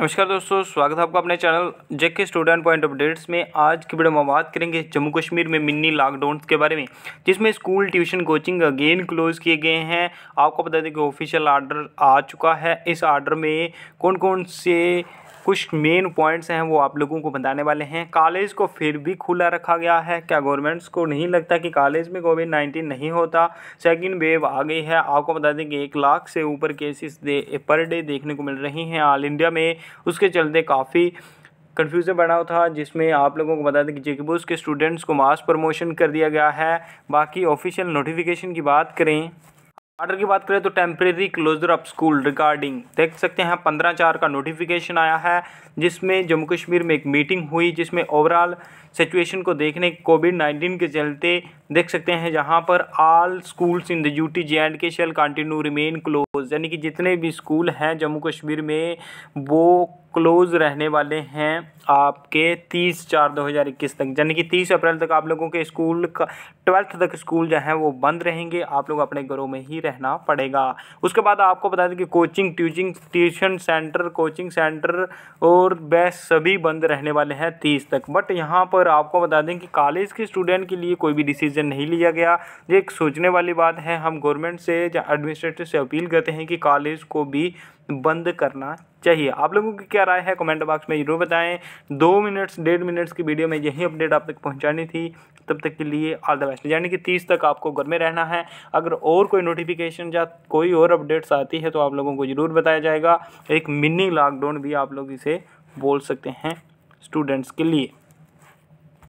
नमस्कार दोस्तों स्वागत है आपका अपने channel JK student point updates में आज की वीडियो में बात करेंगे जम्मू कश्मीर में मिनी लॉकडाउन के बारे में जिसमें school tuition coaching again close किए गए हैं आपको बता दें कि ऑफिशियल आर्डर आ चुका है इस आर्डर में कौन कौन से कुछ मेन पॉइंट्स हैं वो आप लोगों को बताने वाले हैं कॉलेज को फिर भी खुला रखा गया है क्या गवर्नमेंट्स को नहीं लगता कि कॉलेज में कोविड नाइन्टीन नहीं होता सेकेंड वेव आ गई है आपको बता दें कि एक लाख से ऊपर केसेस पर डे देखने को मिल रही हैं ऑल इंडिया में उसके चलते काफ़ी कन्फ्यूज़न बना था जिसमें आप लोगों को बता दें कि जेके बुश के स्टूडेंट्स को मास प्रमोशन कर दिया गया है बाकी ऑफिशियल नोटिफिकेशन की बात करें ऑर्डर की बात करें तो temporary closure of school regarding देख सकते हैं पंद्रह चार का नोटिफिकेशन आया है जिसमें जम्मू कश्मीर में एक मीटिंग हुई जिसमें ओवरऑल सिचुएशन को देखने कोविड नाइन्टीन के चलते देख सकते हैं जहां पर all schools in the UT J and K shall continue remain close यानी कि जितने भी स्कूल हैं जम्मू कश्मीर में वो क्लोज रहने वाले हैं आपके तीस चार दो हज़ार इक्कीस तक यानी कि तीस अप्रैल तक आप लोगों के स्कूल का ट्वेल्थ तक स्कूल जो है वो बंद रहेंगे आप लोग अपने घरों में ही रहना पड़ेगा उसके बाद आपको बता दें कि कोचिंग ट्यूचिंग ट्यूशन सेंटर कोचिंग सेंटर और बैच सभी बंद रहने वाले हैं तीस तक बट यहाँ पर आपको बता दें कि कॉलेज के स्टूडेंट के लिए कोई भी डिसीजन नहीं लिया गया ये एक सोचने वाली बात है हम गवर्नमेंट से या एडमिनिस्ट्रेटर से अपील करते हैं कि कॉलेज को भी बंद करना चाहिए आप लोगों की क्या राय है कमेंट बॉक्स में ज़रूर बताएं दो मिनट्स डेढ़ मिनट्स की वीडियो में यही अपडेट आप तक पहुंचानी थी तब तक के लिए ऑल द बेस्ट यानी कि तीस तक आपको घर में रहना है अगर और कोई नोटिफिकेशन या कोई और अपडेट्स आती है तो आप लोगों को ज़रूर बताया जाएगा एक मिनी लॉकडाउन भी आप लोग इसे बोल सकते हैं स्टूडेंट्स के लिए